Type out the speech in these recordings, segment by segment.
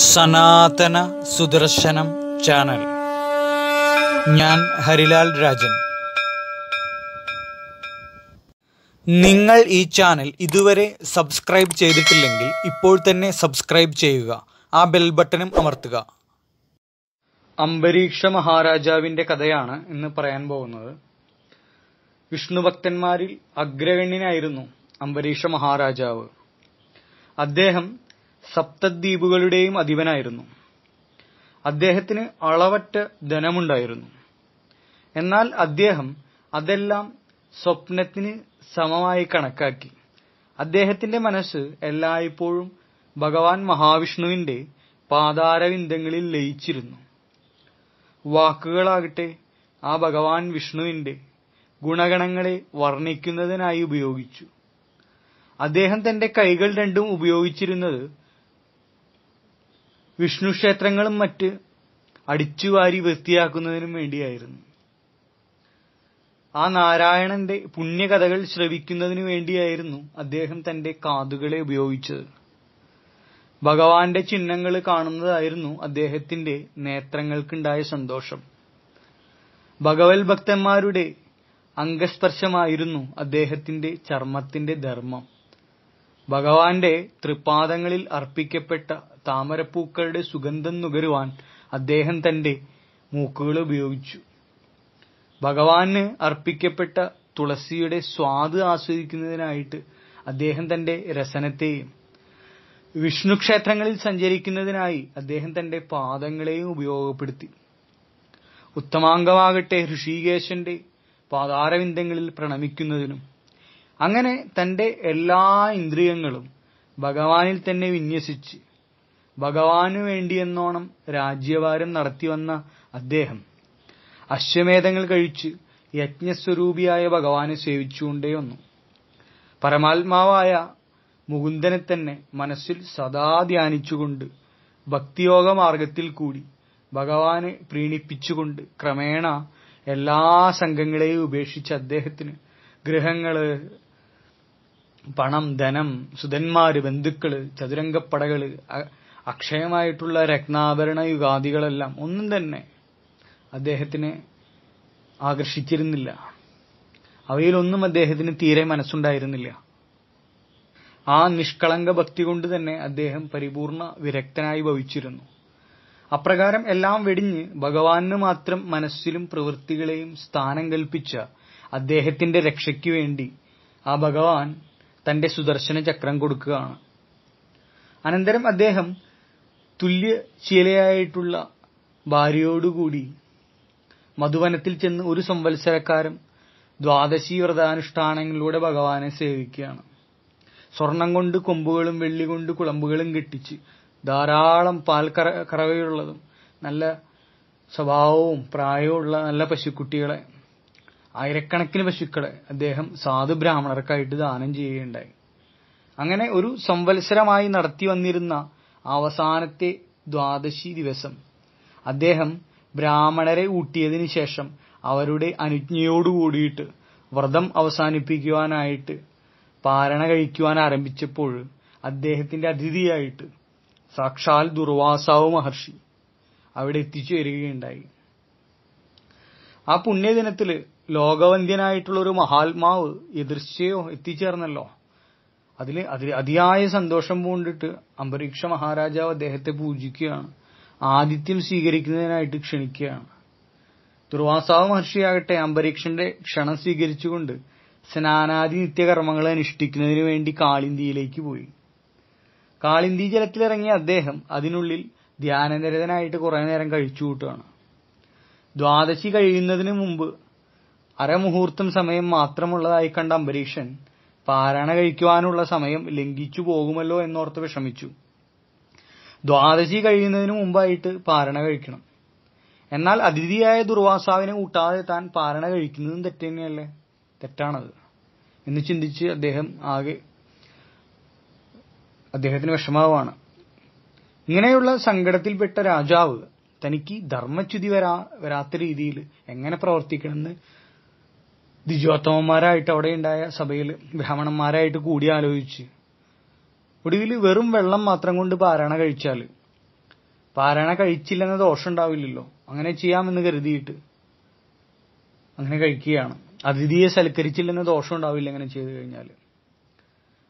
സനാതന സുദർശനം ചാനൽ ഞാൻ ഹരിലാൽ രാജൻ നിങ്ങൾ ഈ ചാനൽ ഇതുവരെ സബ്സ്ക്രൈബ് ചെയ്തിട്ടില്ലെങ്കിൽ ഇപ്പോൾ തന്നെ സബ്സ്ക്രൈബ് ചെയ്യുക ആ ബെൽ ബട്ടണും അമർത്തുക അംബരീക്ഷ മഹാരാജാവിൻ്റെ കഥയാണ് ഇന്ന് പറയാൻ പോകുന്നത് വിഷ്ണുഭക്തന്മാരിൽ അഗ്രഗണ്യനായിരുന്നു അംബരീഷ മഹാരാജാവ് അദ്ദേഹം സപ്തദ്വീപുകളുടെയും അധിപനായിരുന്നു അദ്ദേഹത്തിന് അളവറ്റ ധനമുണ്ടായിരുന്നു എന്നാൽ അദ്ദേഹം അതെല്ലാം സ്വപ്നത്തിന് സമമായി കണക്കാക്കി അദ്ദേഹത്തിന്റെ മനസ്സ് എല്ലായ്പ്പോഴും ഭഗവാൻ മഹാവിഷ്ണുവിന്റെ പാതാരവിന്ദങ്ങളിൽ ലയിച്ചിരുന്നു വാക്കുകളാകട്ടെ ആ ഭഗവാൻ വിഷ്ണുവിന്റെ ഗുണഗണങ്ങളെ വർണ്ണിക്കുന്നതിനായി ഉപയോഗിച്ചു അദ്ദേഹം തന്റെ കൈകൾ രണ്ടും ഉപയോഗിച്ചിരുന്നത് വിഷ്ണുക്ഷേത്രങ്ങളും മറ്റ് അടിച്ചുവാരി വൃത്തിയാക്കുന്നതിനും വേണ്ടിയായിരുന്നു ആ നാരായണന്റെ പുണ്യകഥകൾ ശ്രവിക്കുന്നതിനു വേണ്ടിയായിരുന്നു അദ്ദേഹം തന്റെ കാതുകളെ ഉപയോഗിച്ചത് ഭഗവാന്റെ ചിഹ്നങ്ങൾ കാണുന്നതായിരുന്നു അദ്ദേഹത്തിന്റെ നേത്രങ്ങൾക്കുണ്ടായ സന്തോഷം ഭഗവത് ഭക്തന്മാരുടെ അംഗസ്പർശമായിരുന്നു അദ്ദേഹത്തിന്റെ ചർമ്മത്തിന്റെ ധർമ്മം ഭഗവാന്റെ തൃപാദങ്ങളിൽ അർപ്പിക്കപ്പെട്ട താമരപ്പൂക്കളുടെ സുഗന്ധം നുകരുവാൻ അദ്ദേഹം തന്റെ മൂക്കുകൾ ഉപയോഗിച്ചു ഭഗവാന് അർപ്പിക്കപ്പെട്ട തുളസിയുടെ സ്വാദ് ആസ്വദിക്കുന്നതിനായിട്ട് അദ്ദേഹം തന്റെ രസനത്തെയും വിഷ്ണു ക്ഷേത്രങ്ങളിൽ സഞ്ചരിക്കുന്നതിനായി അദ്ദേഹം തന്റെ പാദങ്ങളെയും ഉപയോഗപ്പെടുത്തി ഉത്തമാംഗമാകട്ടെ ഋഷികേശന്റെ പാദാരവിന്ദങ്ങളിൽ പ്രണമിക്കുന്നതിനും അങ്ങനെ തന്റെ എല്ലാ ഇന്ദ്രിയങ്ങളും ഭഗവാനിൽ തന്നെ വിന്യസിച്ച് ഭഗവാനു വേണ്ടിയെന്നോണം രാജ്യവാരം നടത്തിവന്ന അദ്ദേഹം അശ്വമേധങ്ങൾ കഴിച്ച് യജ്ഞസ്വരൂപിയായ ഭഗവാനെ വന്നു പരമാത്മാവായ മുകുന്ദനെ തന്നെ മനസ്സിൽ സദാ ധ്യാനിച്ചുകൊണ്ട് ഭക്തിയോഗ മാർഗത്തിൽ കൂടി ഭഗവാനെ പ്രീണിപ്പിച്ചുകൊണ്ട് ക്രമേണ എല്ലാ സംഘങ്ങളെയും ഉപേക്ഷിച്ച് അദ്ദേഹത്തിന് ഗൃഹങ്ങള് പണം ധനം സുധന്മാര് ബന്ധുക്കള് ചതുരംഗപ്പടകള് അക്ഷയമായിട്ടുള്ള രത്നാഭരണ യുഗാദികളെല്ലാം ഒന്നും തന്നെ അദ്ദേഹത്തിനെ ആകർഷിച്ചിരുന്നില്ല അവയിലൊന്നും അദ്ദേഹത്തിന് തീരെ മനസ്സുണ്ടായിരുന്നില്ല ആ നിഷ്കളങ്ക ഭക്തി കൊണ്ട് തന്നെ അദ്ദേഹം പരിപൂർണ വിരക്തനായി ഭവിച്ചിരുന്നു അപ്രകാരം എല്ലാം വെടിഞ്ഞ് ഭഗവാന് മാത്രം മനസ്സിലും പ്രവൃത്തികളെയും സ്ഥാനം കൽപ്പിച്ച അദ്ദേഹത്തിന്റെ രക്ഷയ്ക്ക് വേണ്ടി ആ ഭഗവാൻ തന്റെ സുദർശന ചക്രം കൊടുക്കുകയാണ് അനന്തരം അദ്ദേഹം തുല്യശീലയായിട്ടുള്ള ഭാര്യയോടുകൂടി മധുവനത്തിൽ ചെന്ന് ഒരു സംവത്സരക്കാരം ദ്വാദശി വ്രതാനുഷ്ഠാനങ്ങളിലൂടെ ഭഗവാനെ സേവിക്കുകയാണ് സ്വർണം കൊണ്ട് കൊമ്പുകളും വെള്ളി കൊണ്ട് കുളമ്പുകളും കെട്ടിച്ച് ധാരാളം പാൽ കറ കറവയുള്ളതും നല്ല സ്വഭാവവും പ്രായമുള്ള നല്ല പശുക്കുട്ടികളെ ആയിരക്കണക്കിന് പശുക്കളെ അദ്ദേഹം സാധു ബ്രാഹ്മണർക്കായിട്ട് ദാനം ചെയ്യുകയുണ്ടായി അങ്ങനെ ഒരു സംവത്സരമായി നടത്തി വന്നിരുന്ന അവസാനത്തെ ദ്വാദശി ദിവസം അദ്ദേഹം ബ്രാഹ്മണരെ ഊട്ടിയതിനു ശേഷം അവരുടെ അനുജ്ഞയോടുകൂടിയിട്ട് വ്രതം അവസാനിപ്പിക്കുവാനായിട്ട് പാരണ കഴിക്കുവാൻ ആരംഭിച്ചപ്പോൾ അദ്ദേഹത്തിന്റെ അതിഥിയായിട്ട് സാക്ഷാൽ ദുർവാസാവ് മഹർഷി അവിടെ വരികയുണ്ടായി ആ പുണ്യദിനത്തില് ലോകവന്ധ്യനായിട്ടുള്ള ഒരു മഹാത്മാവ് എതിർച്ചയോ എത്തിച്ചേർന്നല്ലോ അതിൽ അതിൽ അതിയായ സന്തോഷം പൂണ്ടിട്ട് അംബരീക്ഷ മഹാരാജാവ് അദ്ദേഹത്തെ പൂജിക്കുകയാണ് ആദിത്യം സ്വീകരിക്കുന്നതിനായിട്ട് ക്ഷണിക്കുകയാണ് ദുർവാസാവ് മഹർഷിയാകട്ടെ അംബരീക്ഷന്റെ ക്ഷണം സ്വീകരിച്ചുകൊണ്ട് സ്നാനാദി നിത്യകർമ്മങ്ങളെ അനുഷ്ഠിക്കുന്നതിന് വേണ്ടി കാളിന്തിയിലേക്ക് പോയി കാളിന്തി ജലത്തിലിറങ്ങിയ അദ്ദേഹം അതിനുള്ളിൽ ധ്യാനനിരതനായിട്ട് കുറേ നേരം കഴിച്ചുകൂട്ടുകയാണ് ദ്വാദശി കഴിയുന്നതിന് മുമ്പ് അരമുഹൂർത്തം സമയം മാത്രമുള്ളതായി കണ്ട അംബരീഷൻ പാരണ കഴിക്കുവാനുള്ള സമയം ലംഘിച്ചു പോകുമല്ലോ എന്നോർത്ത് വിഷമിച്ചു ദ്വാദശി കഴിയുന്നതിനു മുമ്പായിട്ട് പാരണ കഴിക്കണം എന്നാൽ അതിഥിയായ ദുർവാസാവിനെ കൂട്ടാതെ താൻ പാരണ കഴിക്കുന്നതും തെറ്റന്നെയല്ലേ തെറ്റാണത് എന്ന് ചിന്തിച്ച് അദ്ദേഹം ആകെ അദ്ദേഹത്തിന് വിഷമാവാണ് ഇങ്ങനെയുള്ള സങ്കടത്തിൽപ്പെട്ട രാജാവ് തനിക്ക് ധർമ്മച്യുതി വരാ വരാത്ത രീതിയിൽ എങ്ങനെ പ്രവർത്തിക്കണമെന്ന് ദിജോത്തമന്മാരായിട്ട് ഉണ്ടായ സഭയിൽ ബ്രാഹ്മണന്മാരായിട്ട് കൂടി ആലോചിച്ച് ഒടുവിൽ വെറും വെള്ളം മാത്രം കൊണ്ട് പാരായണ കഴിച്ചാൽ പാരായണ കഴിച്ചില്ലെന്ന ദോഷം ഉണ്ടാവില്ലല്ലോ അങ്ങനെ ചെയ്യാമെന്ന് കരുതിയിട്ട് അങ്ങനെ കഴിക്കുകയാണ് അതിഥിയെ സൽക്കരിച്ചില്ലെന്ന ദോഷം ഉണ്ടാവില്ല അങ്ങനെ ചെയ്തു കഴിഞ്ഞാൽ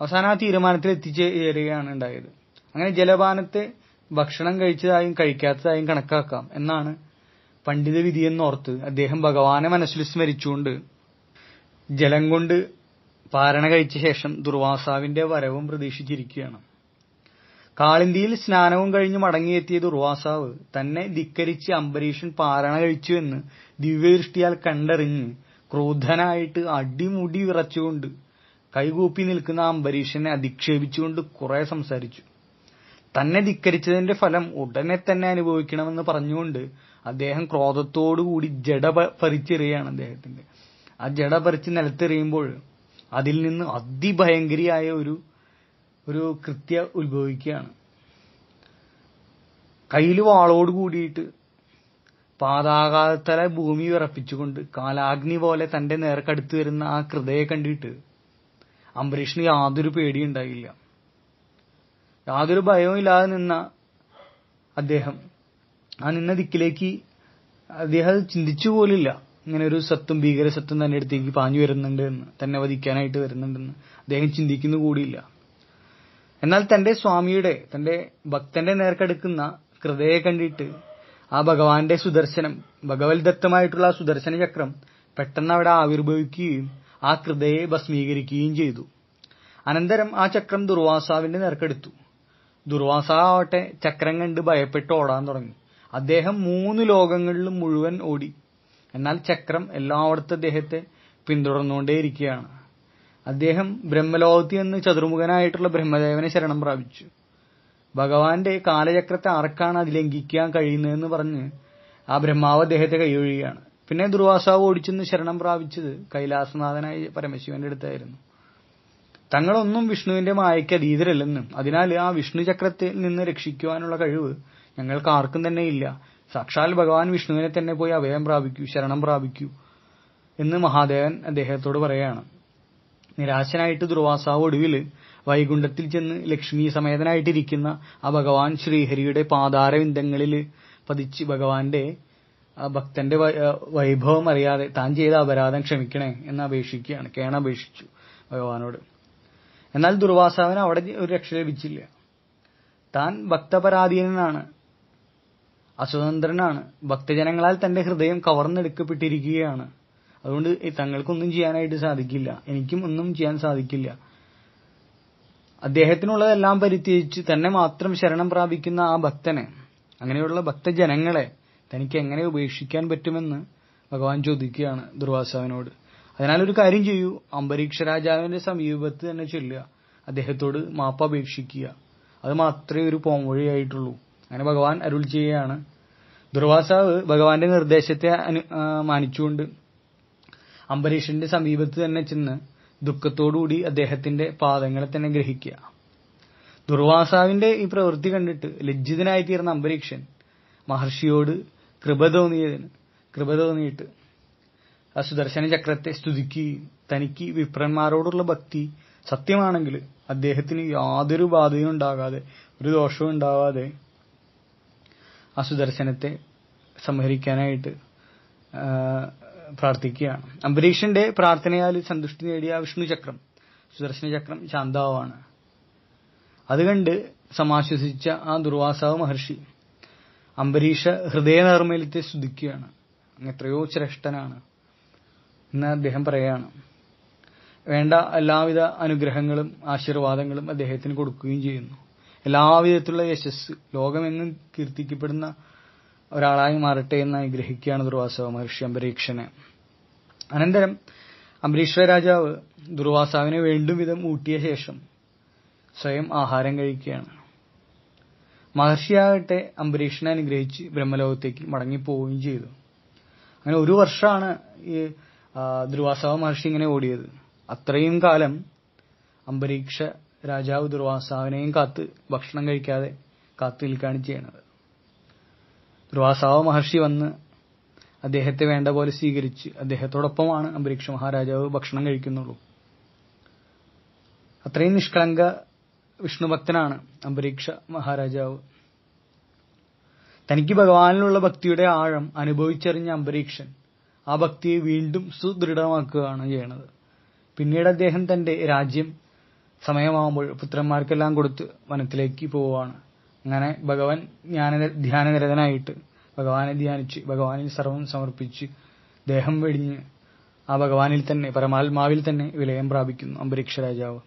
അവസാനം ആ തീരുമാനത്തിൽ എത്തിച്ചേരുകയാണ് ഉണ്ടായത് അങ്ങനെ ജലപാനത്തെ ഭക്ഷണം കഴിച്ചതായും കഴിക്കാത്തതായും കണക്കാക്കാം എന്നാണ് പണ്ഡിത വിധിയെന്നോർത്ത് അദ്ദേഹം ഭഗവാനെ മനസ്സിൽ സ്മരിച്ചുകൊണ്ട് ജലം കൊണ്ട് പാരണ കഴിച്ച ശേഷം ദുർവാസാവിന്റെ വരവും പ്രതീക്ഷിച്ചിരിക്കുകയാണ് കാളിന്തിയിൽ സ്നാനവും കഴിഞ്ഞ് മടങ്ങിയെത്തിയ ദുർവാസാവ് തന്നെ ധിക്കരിച്ച് അംബരീഷൻ പാരണ കഴിച്ചു എന്ന് ദിവ്യദൃഷ്ടിയാൽ കണ്ടറിഞ്ഞ് ക്രോധനായിട്ട് അടിമുടി വിറച്ചുകൊണ്ട് കൈകൂപ്പി നിൽക്കുന്ന അംബരീഷനെ അധിക്ഷേപിച്ചുകൊണ്ട് കുറെ സംസാരിച്ചു തന്നെ ധിക്കരിച്ചതിന്റെ ഫലം ഉടനെ തന്നെ അനുഭവിക്കണമെന്ന് പറഞ്ഞുകൊണ്ട് അദ്ദേഹം ക്രോധത്തോടുകൂടി ജഡ പറിച്ചെറിയാണ് അദ്ദേഹത്തിന്റെ ആ ജട പറിച്ച് നിലത്തെറിയുമ്പോൾ അതിൽ നിന്ന് അതിഭയങ്കരിയായ ഒരു ഒരു കൃത്യ ഉത്ഭവിക്കുകയാണ് കയ്യിൽ വാളോട് കൂടിയിട്ട് പാതാകാലത്തല ഭൂമി വിറപ്പിച്ചുകൊണ്ട് കാലാഗ്നി പോലെ തന്റെ നേർക്കടുത്ത് വരുന്ന ആ കൃതയെ കണ്ടിട്ട് അംബരീഷിന് യാതൊരു പേടിയുണ്ടായില്ല യാതൊരു ഭയവും ഇല്ലാതെ നിന്ന അദ്ദേഹം ആ നിന്ന ദിക്കിലേക്ക് അദ്ദേഹം ചിന്തിച്ചു പോലില്ല ഇങ്ങനെ ഒരു സത്വം ഭീകര സത്വം തന്നെ അടുത്തേക്ക് പാഞ്ഞു വരുന്നുണ്ട് എന്ന് തന്നെ വധിക്കാനായിട്ട് വരുന്നുണ്ടെന്ന് അദ്ദേഹം ചിന്തിക്കുന്നു കൂടിയില്ല എന്നാൽ തന്റെ സ്വാമിയുടെ തന്റെ ഭക്തന്റെ നേർക്കെടുക്കുന്ന കൃതയെ കണ്ടിട്ട് ആ ഭഗവാന്റെ സുദർശനം ഭഗവത്ദത്തമായിട്ടുള്ള ആ സുദർശന ചക്രം പെട്ടെന്ന് അവിടെ ആവിർഭവിക്കുകയും ആ കൃതയെ ഭസ്മീകരിക്കുകയും ചെയ്തു അനന്തരം ആ ചക്രം ദുർവാസാവിന്റെ നേർക്കെടുത്തു ദുർവാസാവട്ടെ ചക്രം കണ്ട് ഭയപ്പെട്ട് ഓടാൻ തുടങ്ങി അദ്ദേഹം മൂന്ന് ലോകങ്ങളിലും മുഴുവൻ ഓടി എന്നാൽ ചക്രം എല്ലായിടത്തും അദ്ദേഹത്തെ പിന്തുടർന്നുകൊണ്ടേയിരിക്കുകയാണ് അദ്ദേഹം ബ്രഹ്മലോകത്തിൽ നിന്ന് ചതുർമുഖനായിട്ടുള്ള ബ്രഹ്മദേവനെ ശരണം പ്രാപിച്ചു ഭഗവാന്റെ കാലചക്രത്തെ ആർക്കാണ് അത് ലംഘിക്കാൻ കഴിയുന്നതെന്ന് പറഞ്ഞ് ആ ബ്രഹ്മാവ് അദ്ദേഹത്തെ കൈയൊഴിയുകയാണ് പിന്നെ ദുർവാസാവ് ഓടിച്ചെന്ന് ശരണം പ്രാപിച്ചത് കൈലാസനാഥനായ പരമശിവന്റെ അടുത്തായിരുന്നു തങ്ങളൊന്നും വിഷ്ണുവിന്റെ മായയ്ക്ക് അതീതരല്ലെന്നും അതിനാൽ ആ വിഷ്ണു ചക്രത്തിൽ നിന്ന് രക്ഷിക്കുവാനുള്ള കഴിവ് ഞങ്ങൾക്ക് ആർക്കും തന്നെ ഇല്ല സാക്ഷാൽ ഭഗവാൻ വിഷ്ണുവിനെ തന്നെ പോയി അഭയം പ്രാപിക്കൂ ശരണം പ്രാപിക്കൂ എന്ന് മഹാദേവൻ അദ്ദേഹത്തോട് പറയുകയാണ് നിരാശനായിട്ട് ദുർവാസാവ് ഒടുവിൽ വൈകുണ്ഠത്തിൽ ചെന്ന് ലക്ഷ്മി സമേതനായിട്ടിരിക്കുന്ന ആ ഭഗവാൻ ശ്രീഹരിയുടെ പാതാരവിന്ദങ്ങളിൽ പതിച്ച് ഭഗവാന്റെ ആ ഭക്തന്റെ വൈഭവം അറിയാതെ താൻ ചെയ്ത അപരാധം ക്ഷമിക്കണേ എന്ന് അപേക്ഷിക്കുകയാണ് അപേക്ഷിച്ചു ഭഗവാനോട് എന്നാൽ ദുർവാസാവിന് അവിടെ ഒരു രക്ഷ ലഭിച്ചില്ല താൻ ഭക്തപരാധീനനാണ് അസ്വതന്ത്രനാണ് ഭക്തജനങ്ങളാൽ തന്റെ ഹൃദയം കവർന്നെടുക്കപ്പെട്ടിരിക്കുകയാണ് അതുകൊണ്ട് തങ്ങൾക്കൊന്നും ചെയ്യാനായിട്ട് സാധിക്കില്ല എനിക്കും ഒന്നും ചെയ്യാൻ സാധിക്കില്ല അദ്ദേഹത്തിനുള്ളതെല്ലാം പരിത്യജിച്ച് തന്നെ മാത്രം ശരണം പ്രാപിക്കുന്ന ആ ഭക്തനെ അങ്ങനെയുള്ള ഭക്തജനങ്ങളെ തനിക്ക് എങ്ങനെ ഉപേക്ഷിക്കാൻ പറ്റുമെന്ന് ഭഗവാൻ ചോദിക്കുകയാണ് ദുർവാസാവിനോട് അതിനാൽ ഒരു കാര്യം ചെയ്യൂ അംബരീക്ഷ രാജാവിന്റെ സമീപത്ത് തന്നെ ചെല്ലുക അദ്ദേഹത്തോട് അപേക്ഷിക്കുക അത് മാത്രമേ ഒരു പോംവഴിയായിട്ടുള്ളൂ അങ്ങനെ ഭഗവാൻ അരുൾ ചെയ്യുകയാണ് ദുർവാസാവ് ഭഗവാന്റെ നിർദ്ദേശത്തെ അനു മാനിച്ചുകൊണ്ട് അംബരീഷിന്റെ സമീപത്ത് തന്നെ ചെന്ന് ദുഃഖത്തോടുകൂടി അദ്ദേഹത്തിന്റെ പാദങ്ങളെ തന്നെ ഗ്രഹിക്കുക ദുർവാസാവിന്റെ ഈ പ്രവൃത്തി കണ്ടിട്ട് ലജ്ജിതനായിത്തീർന്ന അംബരീക്ഷൻ മഹർഷിയോട് കൃപ തോന്നിയതിന് കൃപ തോന്നിയിട്ട് ആ സുദർശന ചക്രത്തെ സ്തുതിക്കുകയും തനിക്ക് വിപ്രന്മാരോടുള്ള ഭക്തി സത്യമാണെങ്കിൽ അദ്ദേഹത്തിന് യാതൊരു ബാധയും ഉണ്ടാകാതെ ഒരു ദോഷവും ഉണ്ടാവാതെ അസുദർശനത്തെ സംഹരിക്കാനായിട്ട് പ്രാർത്ഥിക്കുകയാണ് അംബരീഷന്റെ പ്രാർത്ഥനയാൽ സന്തുഷ്ടി നേടിയ വിഷ്ണു ചക്രം സുദർശന ചക്രം ശാന്താവാണ് അതുകണ്ട് സമാശ്വസിച്ച ആ ദുർവാസാവ് മഹർഷി അംബരീഷ ഹൃദയനർമ്മലത്തെ സ്തുതിക്കുകയാണ് അങ്ങ് എത്രയോ ശ്രേഷ്ഠനാണ് എന്ന് അദ്ദേഹം പറയുകയാണ് വേണ്ട എല്ലാവിധ അനുഗ്രഹങ്ങളും ആശീർവാദങ്ങളും അദ്ദേഹത്തിന് കൊടുക്കുകയും ചെയ്യുന്നു എല്ലാവിധത്തിലുള്ള യശസ് ലോകമെന്നും കീർത്തിക്കപ്പെടുന്ന ഒരാളായി മാറട്ടെ എന്ന് അനുഗ്രഹിക്കുകയാണ് ദുർവാസ മഹർഷി അംബരീക്ഷന് അനന്തരം അംബരീശ്വര രാജാവ് ദുർവാസാവിനെ വീണ്ടും വിധം ഊട്ടിയ ശേഷം സ്വയം ആഹാരം കഴിക്കുകയാണ് മഹർഷിയാകട്ടെ അംബരീഷിനെ അനുഗ്രഹിച്ച് ബ്രഹ്മലോകത്തേക്ക് മടങ്ങിപ്പോവുകയും ചെയ്തു അങ്ങനെ ഒരു വർഷമാണ് ഈ ദുർവാസവ മഹർഷി ഇങ്ങനെ ഓടിയത് അത്രയും കാലം അംബരീക്ഷ രാജാവ് ദുർവാസാവിനെയും കാത്ത് ഭക്ഷണം കഴിക്കാതെ കാത്തു നിൽക്കുകയാണ് ചെയ്യുന്നത് ദുർവാസാവ് മഹർഷി വന്ന് അദ്ദേഹത്തെ വേണ്ട പോലെ സ്വീകരിച്ച് അദ്ദേഹത്തോടൊപ്പമാണ് അന്തരീക്ഷ മഹാരാജാവ് ഭക്ഷണം കഴിക്കുന്നുള്ളൂ അത്രയും നിഷ്കളങ്ക വിഷ്ണുഭക്തനാണ് അന്തരീക്ഷ മഹാരാജാവ് തനിക്ക് ഭഗവാനിലുള്ള ഭക്തിയുടെ ആഴം അനുഭവിച്ചറിഞ്ഞ അംബരീക്ഷൻ ആ ഭക്തിയെ വീണ്ടും സുദൃഢമാക്കുകയാണ് ചെയ്യുന്നത് പിന്നീട് അദ്ദേഹം തന്റെ രാജ്യം സമയമാവുമ്പോൾ പുത്രന്മാർക്കെല്ലാം കൊടുത്ത് വനത്തിലേക്ക് പോവുകയാണ് അങ്ങനെ ഭഗവാൻ ജ്ഞാന ധ്യാനനിരതനായിട്ട് ഭഗവാനെ ധ്യാനിച്ച് ഭഗവാനിൽ സർവം സമർപ്പിച്ച് ദേഹം വെടിഞ്ഞ് ആ ഭഗവാനിൽ തന്നെ പരമാത്മാവിൽ തന്നെ വിലയം പ്രാപിക്കുന്നു അംബരീക്ഷ രാജാവ്